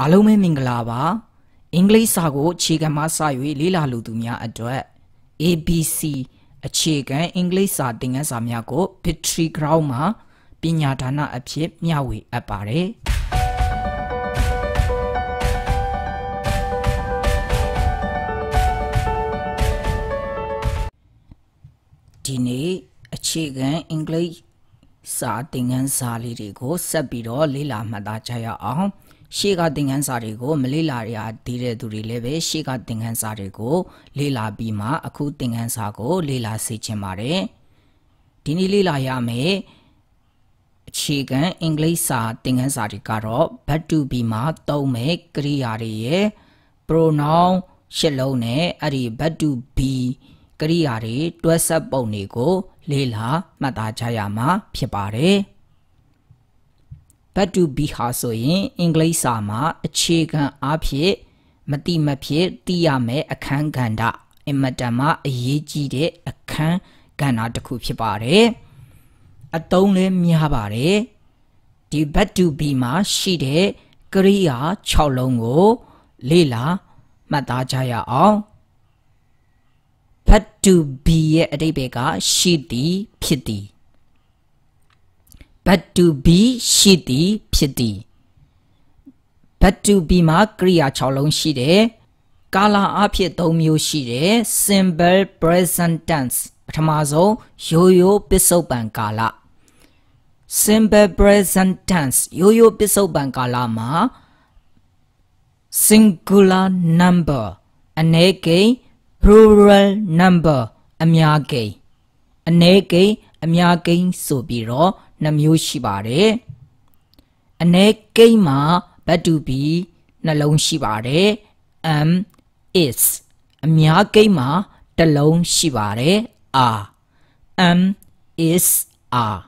အားလုံးပဲမင်္ဂလာပါ အင်္ဂလိပ်စာကိုအခြေခံမှစ၍လေ့လာလိုသူများအတွက် ABC အခြေခံအင်္ဂလိပ်စာသင်ခန်းစာများကို Victory Ground မှာပညာဒါနအဖြစ်မျှဝေအပ်ပါတယ်ဒီနေ့ အခြေခံအင်္ဂလိပ်စာသင်ခန်းစာလေးတွေကိုဆက်ပြီးတော့လေ့လာမှတ်သားကြရအောင်။ရှေ့ကသင်ခန်းစာတွေကိုမလေ့လာရသေးတဲ့သူတွေလည်းပဲရှေ့ကသင်ခန်းစာတွေကို လေ့လာပြီးမှ အခုသင်ခန်းစာကို လေ့လာစေချင်ပါတယ်ဒီနေ့လေ့လာရမယ့်အခြေခံအင်္ဂလိပ်စာသင်ခန်းစာတွေကတော့ verb to be မှာသုံးမဲ့ကရိယာတွေရဲ့ pronoun ရှစ်လုံးနဲ့အဲ့ဒီ verb to be ကရိယာတွေတွဲဆက်ပုံတွေကို လေ့လာမှတ်သားကြရမှာ ဖြစ်ပါတယ်။ဘတ်တူဘီဟာဆိုရင်အင်္ဂလိပ်စာမှာ အခြေခံအားဖြင့်မတိမဖြစ်သိရမယ်အခန်းကဏ္ဍအင်မတန်မှအရေးကြီးတဲ့အခန်းကဏ္ဍတစ်ခုဖြစ်ပါတယ်အတုံးလည်းများပါတယ်ဒီဘတ်တူဘီမှာရှိတဲ့ကရိယာ6လုံးကို လေ့လာမှတ်သားကြရအောင်ဘတ်တူဘီရဲ့အဓိပ္ပာယ်ကရှိသည်ဖြစ်သည်ဘတ်တူဘီရှိသည်ဖြစ်သည်ဘတ်တူဘီမှာကရိယာ6လုံးရှိတယ်ကာလာအဖြစ်3မျိုးရှိတယ် simple present tense ပထမဆုံးရိုးရိုးပစ္စုပန်ကာလ simple present tense ရိုးရိုးပစ္စုပန်ကာလမှာ singular number အ ਨੇ ကိန်း plural number အများကိန်းအ ਨੇ ကိန်းအများကိန်းဆိုပြီးတော့2မျိုးရှိပါတယ်။အ ਨੇ ကိန်းမှာဘတ်တူဘီနှလုံးရှိပါတယ်။ m is အများကိန်းမှာတစ်လုံးရှိပါတယ်။ r m is r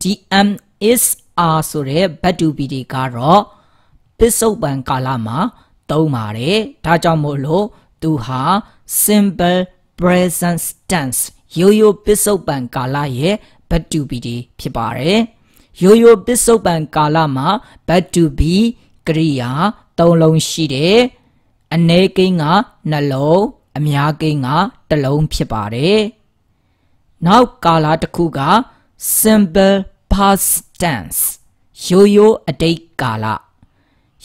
ဒီ m is r ဆိုတဲ့ဘတ်တူဘီတွေကတော့ပစ္စုပန်ကာလမှာသုံးပါတယ်။ဒါကြောင့်မို့လို့သူဟာ simple present tense ရိုးရိုးပစ္စုပန်ကာလရဲ့ဘတ်တူဘီတွေဖြစ်ပါတယ်။ရိုးရိုးပစ္စုပန်ကာလမှာဘတ်တူဘီကရိယာ၃လုံးရှိတယ်။အ ਨੇ ကိန်းကနှလုံးအများကိန်းကတစ်လုံးဖြစ်ပါတယ်။နောက်ကာလတစ်ခုက simple past tense ရိုးရိုးအတိတ်ကာလ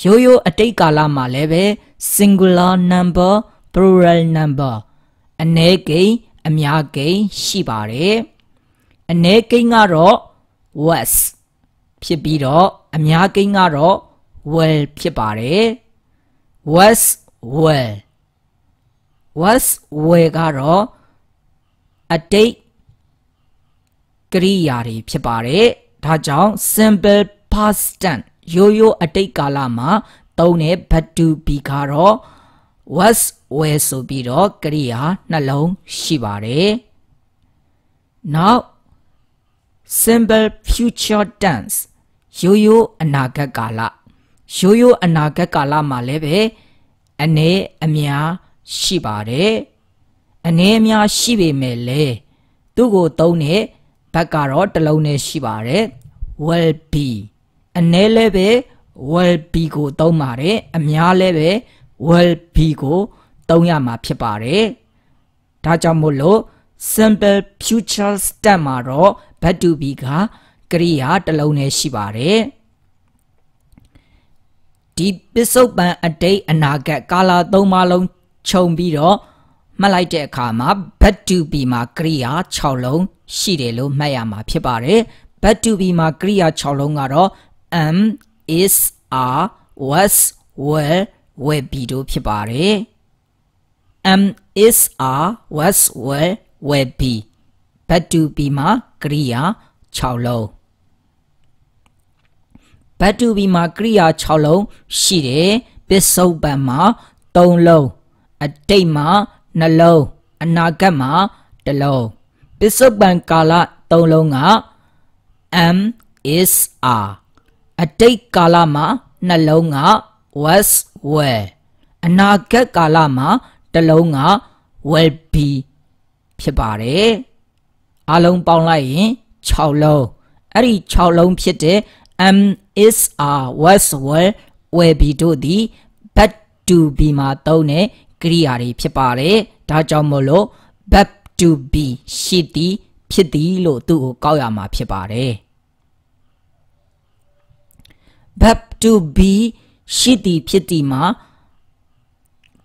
ရိုးရိုးအတိတ်ကာလမှာလည်းပဲ singular number plural number အ ਨੇ ကိန်းအများကိန်းရှိပါတယ်။အနေကိန်းကတော့ was ဖြစ်ပြီးတော့အများကိန်းကတော့ well ဖြစ်ပါတယ် was well was well ကတော့အတိတ်ကရိယာတွေဖြစ်ပါတယ်ဒါကြောင့် simple past tense ရိုးရိုးအတိတ်ကာလမှာသုံးတဲ့ but to be ကတော့ was were ဆိုပြီးတော့ကရိယာနှလုံးရှိပါတယ် now simple future tense ရိုးရိုးအနာဂတ်ကာလရိုးရိုးအနာဂတ်ကာလမှာလည်းပဲအနေအများရှိပါတယ်အနေအများရှိပေမဲ့လည်းသူ့ကိုသုံးတဲ့ဘက်ကတော့တစ်လုံးနဲ့ရှိပါတယ် will be အနေလည်းပဲ will be ကို သုံးပါတယ်အများလည်းပဲ will be ကို သုံးရမှာဖြစ်ပါတယ်ဒါကြောင့်မို့လို့ simple future stem မှာတော့ဘတ်တူဘီကကရိယာတစ်လုံးနဲ့ရှိပါတယ်ဒီပစ္စုပန်အတိတ် အနာဂတ်ကာလသုံးပါးလုံးခြုံပြီးတော့မှတ်လိုက်တဲ့အခါမှာဘတ်တူဘီမှာကရိယာ6လုံးရှိတယ်လို့မှတ်ရမှာဖြစ်ပါတယ်ဘတ်တူဘီမှာကရိယာ6လုံးကတော့ am is are was were were ဘီတို့ဖြစ်ပါတယ် am is are was were were ဘီဘတ်တူဘီမှာကရိယာ6လုံးဘတ်တူဘီမှာကရိယာ6လုံးရှိတယ်ပစ္စုပန်မှာ3လုံးအတိတ်မှာ2လုံးအနာဂတ်မှာ1လုံးပစ္စုပန်ကာလ3လုံးက M is R အတိတ်ကာလမှာနှလုံးက was were အနာဂတ်ကာလမှာတစ်လုံးက will be ဖြစ်ပါတယ်အားလုံးပေါင်းလိုက်ရင်6လုံးအဲ့ဒီ6လုံးဖြစ်တဲ့ MSR Westwell WB တို့သည် back to be မှာသုံးတဲ့ကရိယာတွေဖြစ်ပါတယ်ဒါကြောင့်မို့လို့ back to be ရှိသည်ဖြစ်သည်လို့သူ့ကိုကောက်ရမှာဖြစ်ပါတယ် back to be ရှိသည်ဖြစ်သည်မှာ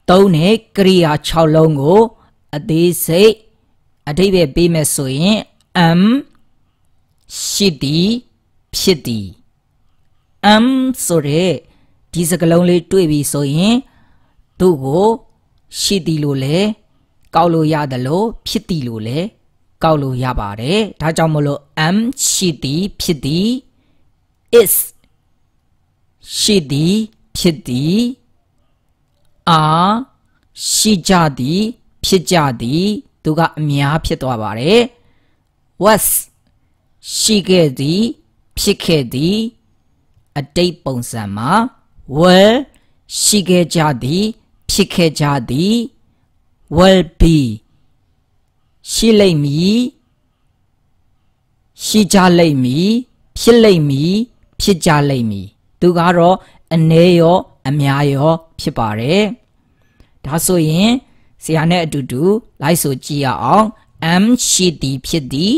သုံးတဲ့ကရိယာ6လုံးကို အသေးစိတ်အတိပ္ပယ်ပေးမယ်ဆိုရင် am ရှိသည်ဖြစ်သည် am ဆိုတဲ့ဒီစကားလုံးလေးတွေ့ပြီဆိုရင်သူ့ကိုရှိသည်လို့လဲကောက်လို့ရတယ်လို့ဖြစ်သည်လို့လဲကောက်လို့ရပါတယ်ဒါကြောင့်မလို့ am ရှိသည်ဖြစ်သည် is ရှိသည်ဖြစ်သည် are ရှိကြသည်ဖြစ်ကြသည်သူကအများဖြစ်သွားပါတယ် was ရှိခဲ့သည်ဖြစ်ခဲ့သည်အတိတ်ပုံစံမှာ were ရှိခဲ့ကြသည်ဖြစ်ခဲ့ကြသည် will be ရှိလိမ့်မည်ရှိကြလိမ့်မည်ဖြစ်လိမ့်မည်ဖြစ်ကြလိမ့်မည်သူကတော့အ ਨੇ ရောအများရောဖြစ်ပါတယ်ဒါဆိုရင်ဆရာနဲ့အတူတူလိုက်ဆိုကြည့်ရအောင် am ရှိသည်ဖြစ်သည်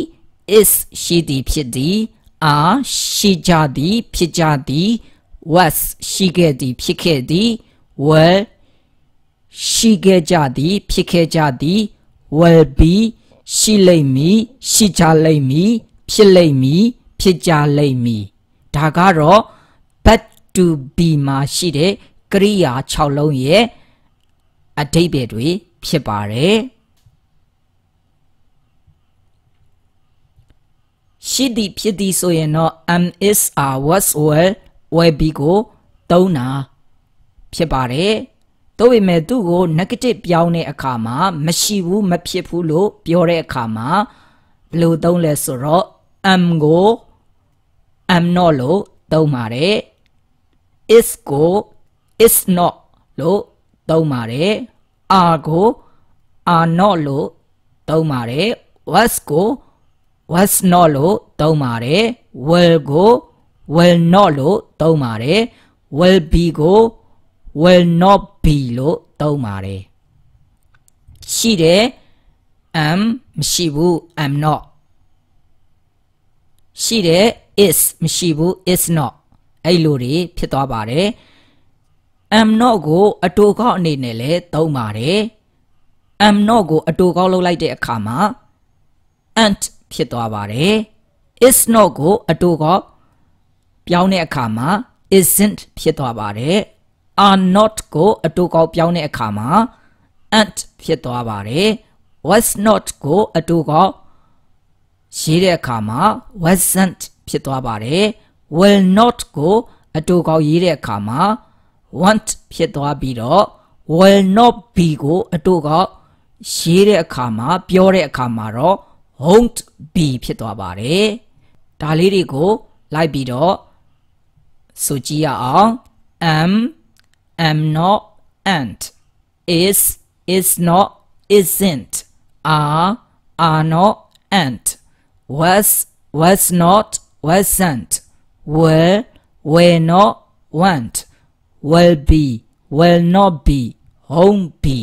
is ရှိသည်ဖြစ်သည် are ရှိကြသည်ဖြစ်ကြသည် was ရှိခဲ့သည်ဖြစ်ခဲ့သည် were ရှိခဲ့ကြသည်ဖြစ်ခဲ့ကြသည် will be ရှိလိမ့်မည်ရှိကြလိမ့်မည်ဖြစ်လိမ့်မည်ဖြစ်ကြလိမ့်မည်ဒါကတော့ but to be မှာရှိတဲ့ကရိယာ6လုံးရဲ့အဓိပ္ပာယ်တွေဖြစ်ပါတယ်ရှိသည် ဖြစ်သည်ဆိုရင်တော့ am is are was were will be ကို သုံးတာဖြစ်ပါတယ်တို့ပေမဲ့သူ့ကို negative ပြောင်းတဲ့အခါမှာမရှိဘူးမဖြစ်ဘူးလို့ပြောတဲ့အခါမှာဘယ်လိုသုံးလဲဆိုတော့ am ကို am not လို့သုံးပါတယ် is ကို is not လို့သုံးပါတယ်အာကိုအာနော့လို့သုံးပါတယ် was ကို was not လို့သုံးပါတယ် will ကို will not လို့သုံးပါတယ် will be ကို will not be လို့သုံးပါတယ်ရှိတယ် am မရှိဘူး am not ရှိတယ် is မရှိဘူး is not အဲ့လိုတွေဖြစ်သွားပါတယ် not ကို အတူကောက်အနေနဲ့လည်းသုံးပါတယ် am not ကို အတူကောက်လုပ်လိုက်တဲ့အခါမှာ ant ဖြစ်သွားပါတယ် is not ကိုအတူကောက်ပြောင်းတဲ့အခါမှာ isn't ဖြစ်သွားပါတယ် are not ကိုအတူကောက်ပြောင်းတဲ့အခါမှာ ant ဖြစ်သွားပါတယ် was not ကိုအတူကောက်ရေးတဲ့အခါမှာ wasn't ဖြစ်သွားပါတယ် will not ကိုအတူကောက်ရေးတဲ့အခါမှာ want ဖြစ်သွားပြီးတော့ will not be ကိုအတို့ကရေးတဲ့အခါမှာပြောတဲ့အခါမှာတော့ won't be ဖြစ်သွားပါတယ်။ဒါလေးတွေကိုလိုက်ပြီးတော့ဆိုကြည့်ရအောင် am am not and is is not isn't are are not and was was not wasn't were were not weren't will be will not be won't be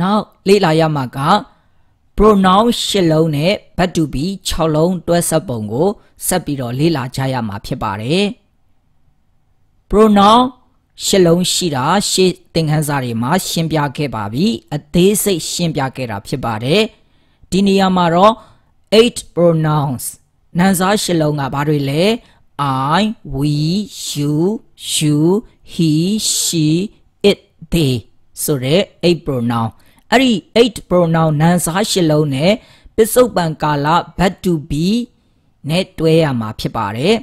နောက်လေ့လာရမှာက pronoun ၈လုံးနဲ့ဗတ်တူပီ6လုံးတွဲဆက်ပုံကိုဆက်ပြီးတော့လေ့လာကြရမှာ ဖြစ်ပါတယ် pronoun ရှစ်လုံးရှိတာ ရှေ့သင်ခန်းစာတွေမှာ ရှင်းပြခဲ့ပါပြီအသေးစိတ်ရှင်းပြခဲ့တာဖြစ်ပါတယ်ဒီနေရာမှာတော့8 pronouns နံစာရှစ်လုံးကဘာတွေလဲ I we you you he she it they ဆိုတဲ့8 pronoun အဲ့ဒီ8 pronoun နံစားရှစ်လုံးနဲ့ပစ္စုပန်ကာလ but to be နဲ့တွဲရမှာဖြစ်ပါတယ်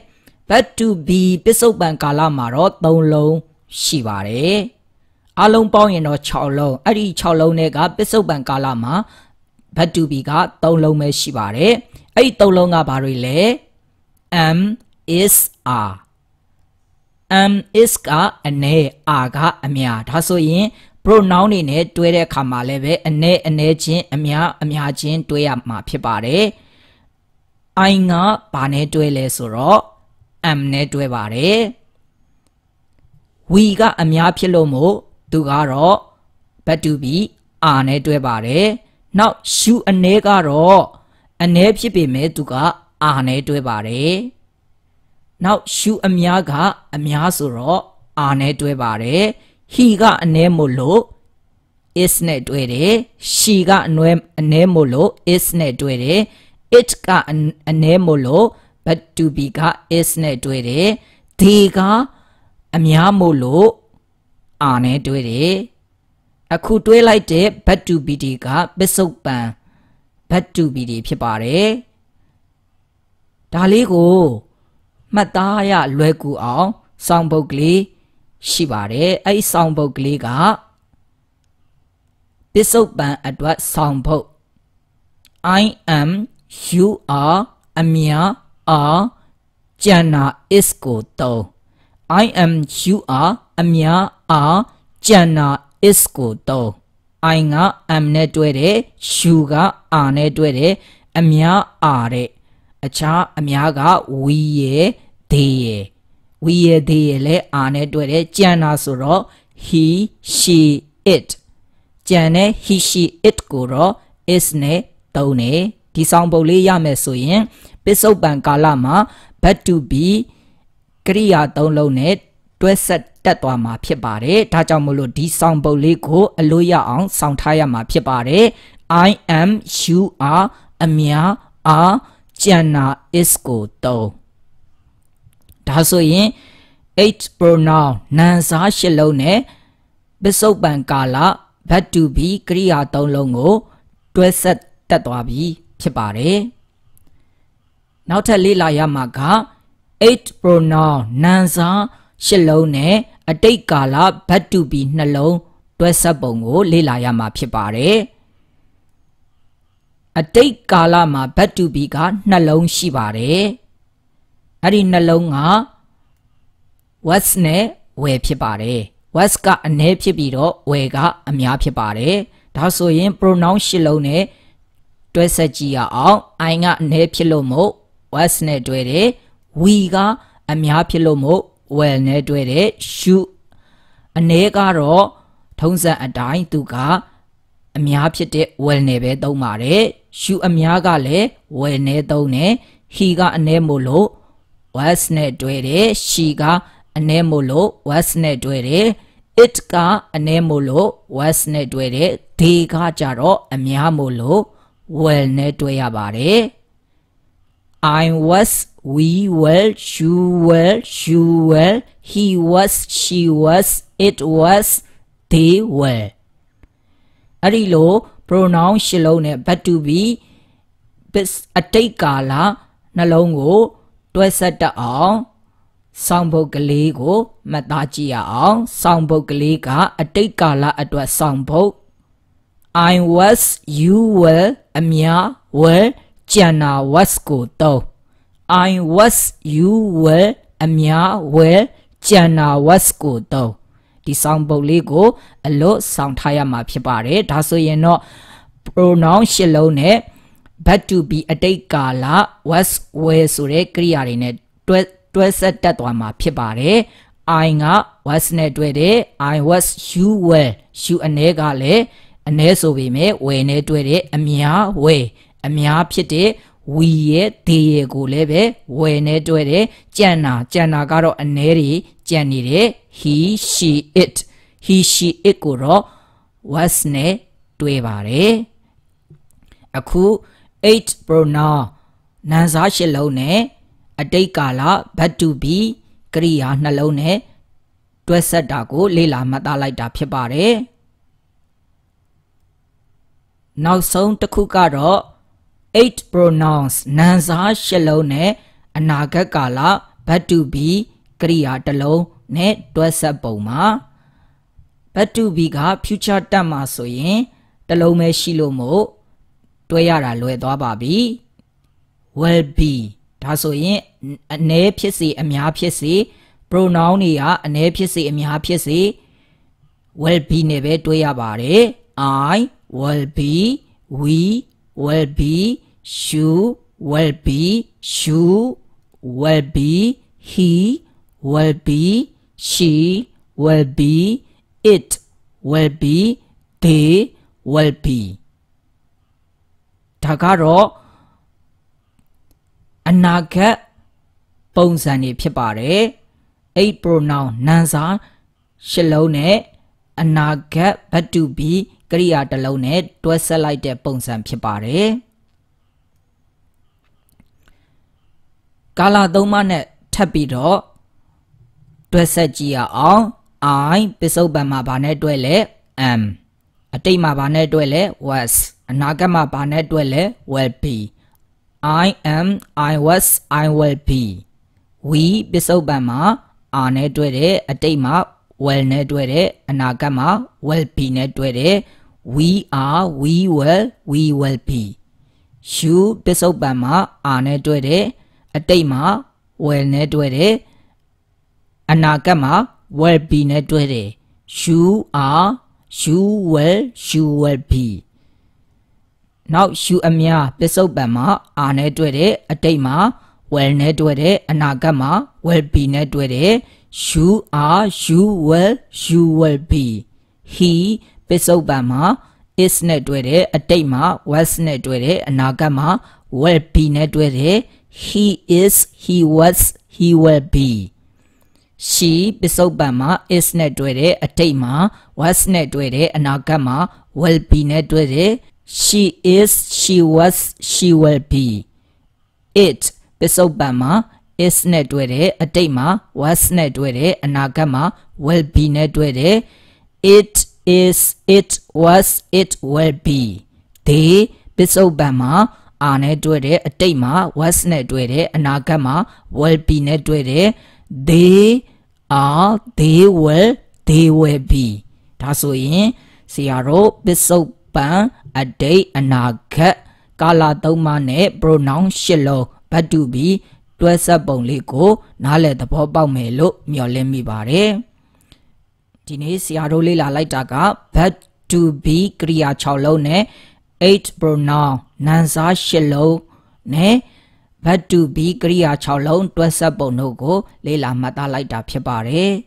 but to be ပစ္စုပန်ကာလမှာတော့3လုံးရှိပါတယ်အလုံးပေါင်းရင်တော့6လုံးအဲ့ဒီ6လုံးနဲ့ကပစ္စုပန်ကာလမှာဘတ်တူဘီက3လုံးပဲရှိပါတယ်အဲ့ဒီ3လုံးကဘာတွေလဲ am is are am is ကအနေ are ကအမြဒါဆိုရင် pronoun တွေနဲ့တွဲတဲ့အခါမှာလည်းပဲအနေအနေချင်းအမြအမြချင်းတွဲရမှာဖြစ်ပါတယ် I ကဘာနဲ့တွဲလဲဆိုတော့ am နဲ့တွဲပါတယ် we ကအများဖြစ်လို့မို့သူကတော့ဘတ်တူပြီး are နဲ့တွဲပါတယ်နောက် shoe အနေကတော့အနေဖြစ်ပေမဲ့သူက are နဲ့တွဲပါတယ်နောက်ရှူအများက အများဆိုတော့အာနဲ့တွဲပါတယ်ဟီကအနဲမို့လို့ is နဲ့တွဲတယ်ရှီကအနွဲအနဲမို့လို့ is နဲ့တွဲတယ် it ကအနဲမို့လို့ but to be က is နဲ့တွဲတယ် they ကအများမို့လို့အာနဲ့တွဲတယ်အခုတွဲလိုက်တဲ့ but to be ဒီကပစ္စုပန် but to be ဒီဖြစ်ပါတယ်ဒါလေးကိုမှတ်သားရလွယ်ကူအောင်စောင်းပုတ်ကလေးရှိပါတယ်အဲ့စောင်းပုတ်ကလေးကပစ္စုပန်အတွက်စောင်းပုတ် I am you are အမြာ are ကျန်နာ is ကိုတုံး I am you are အမြာ are ကျန်နာ is ကိုတုံး I က am နဲ့တွဲတယ် you က are နဲ့တွဲတယ်အမြာ are တဲ့အခြားအများကဝီရေဒေရေဝီရေဒေရေလည်းအာနဲ့တွေ့တယ်ကြံတာဆိုတော့ he she it ကြံတဲ့ he she it ကိုတော့ is နဲ့တုံးတယ်ဒီဆောင်ပုတ်လေးရမယ်ဆိုရင်ပစ္စုပန်ကာလမှာ but to be ကရိယာ၃လုံးနဲ့တွဲဆက်တက်သွားမှာဖြစ်ပါတယ်ဒါကြောင့်မို့လို့ဒီဆောင်ပုတ်လေးကိုအလို့ရအောင် ဆောင်ထားရမှာဖြစ်ပါတယ် I am you are အများ are ကျန်နာ is ကိုသုံးဒါဆိုရင် eight pronoun နာမ်စား၈လုံးနဲ့ပစ္စုပန်ကာလ verb to be ကရိယာ၃လုံးကိုတွဲဆက်တက်သွားပြီဖြစ်ပါတယ်နောက်ထပ်လေ့လာရမှာက eight pronoun နာမ်စား၈လုံးနဲ့အတိတ်ကာလ verb to be နှလုံးတွဲဆက်ပုံကိုလေ့လာရမှာဖြစ်ပါတယ်အတိတ်ကာလမှာဘတ်တူဘီကနှလုံးရှိပါတယ်။အဲ့ဒီနှလုံးက was နဲ့ where ဖြစ်ပါတယ်။ was ကအနည်းဖြစ်ပြီးတော့ where ကအများဖြစ်ပါတယ်။ဒါဆိုရင် pronoun ရှစ်လုံးနဲ့တွဲဆက်ကြည့်ရအောင် i ကအနည်းဖြစ်လို့မို့ was နဲ့တွဲတယ် we ကအများဖြစ်လို့မို့ well နဲ့တွဲတယ် should အနည်းကတော့ထုံးစံအတိုင်းသူကအများဖြစ်တဲ့ well နဲ့ပဲသုံးပါတယ်ရှူအများကလည်းဝယ်နေသုံးတယ်ဟီကအနှဲမို့လို့ was နဲ့တွဲတယ်ရှီကအနှဲမို့လို့ was နဲ့တွဲတယ် it ကအနှဲမို့လို့ was နဲ့တွဲတယ် they ကကြတော့အများမို့လို့ well နဲ့တွဲရပါတယ် I was we were you were you were he was she was it was they were အဲ့ဒီလို pronoun ရှစ်လုံးနဲ့ but to be အတိတ်ကာလနှလုံးကို တွဲဆက်တတ်အောင် ဆောင်းဘုတ်ကလေးကိုမှတ်သားကြည့်ရအောင်ဆောင်းဘုတ်ကလေးကအတိတ်ကာလအတွက်ဆောင်းဘုတ် I was you were အမြ were ကျန်နာ was ကိုသုံး I was you were အမြ were ကျန်နာ was ကိုသုံးဒီဆောင်ပုဒ်လေးကို အလွတ်ဆောင်ထားရမှာဖြစ်ပါတယ်ဒါဆိုရင်တော့ pronoun ရှစ်လုံးနဲ့ but to be အတိတ်ကာလ was were ဆိုတဲ့ကရိယာတွေနဲ့တွဲတွဲဆက်တက်သွားမှာဖြစ်ပါတယ် I က was နဲ့တွဲတယ် I was you were you အနေကလည်းအနေဆိုပေမဲ့ were နဲ့တွဲတယ်အများ were အများဖြစ်တဲ့ we ရဲ့ they ရဲ့ကိုလည်းပဲ were နဲ့တွဲတယ်ကြံတာကြံတာကတော့အနေတွေကြံနေတယ် he she it he she it ကိုတော့ was နဲ့တွဲပါတယ်အခု eight pronoun နာမ်စားရှစ်လုံးနဲ့အတိတ်ကာလ but to be ကရိယာနှလုံးနဲ့တွဲဆက်တာကိုလေ့လာမှတ်သားလိုက်တာဖြစ်ပါတယ်နောက်ဆုံးတစ်ခုကတော့8 pronouns နာမ်စား၈လုံးနဲ့အနာဂတ်ကာလ but to be ကရိယာတစ်လုံးနဲ့တွဲဆက်ပုံမှာဘတ်တူဘီက future တက်မှာဆိုရင်တလုံးပဲရှိလို့မို့တွဲရတာလွယ်သွားပါပြီ will be ဒါဆိုရင်အ ਨੇ ဖြစ်စေအများဖြစ်စေ pronoun တွေကအ ਨੇ ဖြစ်စေအများဖြစ်စေ will be နဲ့ပဲတွဲရပါတယ် i will be we will be you will be you will be he will be she will be, it will be, they will be ဒါကတော့အနာဂတ်ပုံစံတွေဖြစ်ပါတယ်အဲ့ pronoun နာမ်စာရှစ်လုံးနဲ့အနာဂတ်ဘတ်တူဘီကရိယာတစ်လုံးနဲ့တွဲဆက်လိုက်တဲ့ပုံစံဖြစ်ပါတယ်ကာလသုံးပါးနဲ့ထပ်ပြီးတော့တွက်ဆက်ကြည့်ရအောင် i ပစ္စုပန်မှာဘာနဲ့တွဲလဲ m အတိတ်မှာဘာနဲ့တွဲလဲ was အနာဂတ်မှာဘာနဲ့တွဲလဲ will be i am i was i will be we ပစ္စုပန်မှာ are နဲ့တွဲတယ်အတိတ်မှာ will နဲ့တွဲတယ်အနာဂတ်မှာ will be နဲ့တွဲတယ် we are we will we will be you ပစ္စုပန်မှာ are နဲ့တွဲတယ်အတိတ်မှာ will နဲ့တွဲတယ်အနာဂတ်မှာ will be နဲ့တွဲတယ် you are you will you will be နောက် you အများပစ္စုပန်မှာ are နဲ့တွဲတယ်အတိတ်မှာ will နဲ့တွဲတယ်အနာဂတ်မှာ will be နဲ့တွဲတယ် you are you will you will be he ပစ္စုပန်မှာ is နဲ့တွဲတယ်အတိတ်မှာ was နဲ့တွဲတယ်အနာဂတ်မှာ will be နဲ့တွဲတယ် he is he was he will be she ပစ္စုပန်မှာ is နဲ့တွဲတဲ့အတိတ်မှာ was နဲ့တွဲတဲ့အနာဂတ်မှာ will be နဲ့တွဲတယ် she is she was she will be it ပစ္စုပန်မှာ is နဲ့တွဲတဲ့အတိတ်မှာ was နဲ့တွဲတဲ့အနာဂတ်မှာ will be နဲ့တွဲတယ် it is it was it will be they ပစ္စုပန်မှာအာနဲ့တွဲတဲ့အတိတ်မှာ was နဲ့တွဲတဲ့အနာဂတ်မှာ will be နဲ့တွဲတယ် they are they will they will be ဒါဆိုရင်ဆရာတို့ပစ္စုပန်အတိတ်အနာဂတ်ကာလသုံးပါးနဲ့ pronoun ရှစ်လုံးဗတ်တူပြီးတွဲဆက်ပုံလေးကို နားလည်သဘောပေါက်မယ်လို့မျှော်လင့်မိပါတယ်ဒီနေ့ဆရာတို့လေ့လာလိုက်တာက verb to be ကရိယာ6လုံးနဲ့8 pronoun နံစား8လုံးနဲ့ဘတ်တူဘီကရိယာ6လုံးတွဲဆက်ပုံတို့ကို လေ့လာမှတ်သားလိုက်တာဖြစ်ပါတယ်။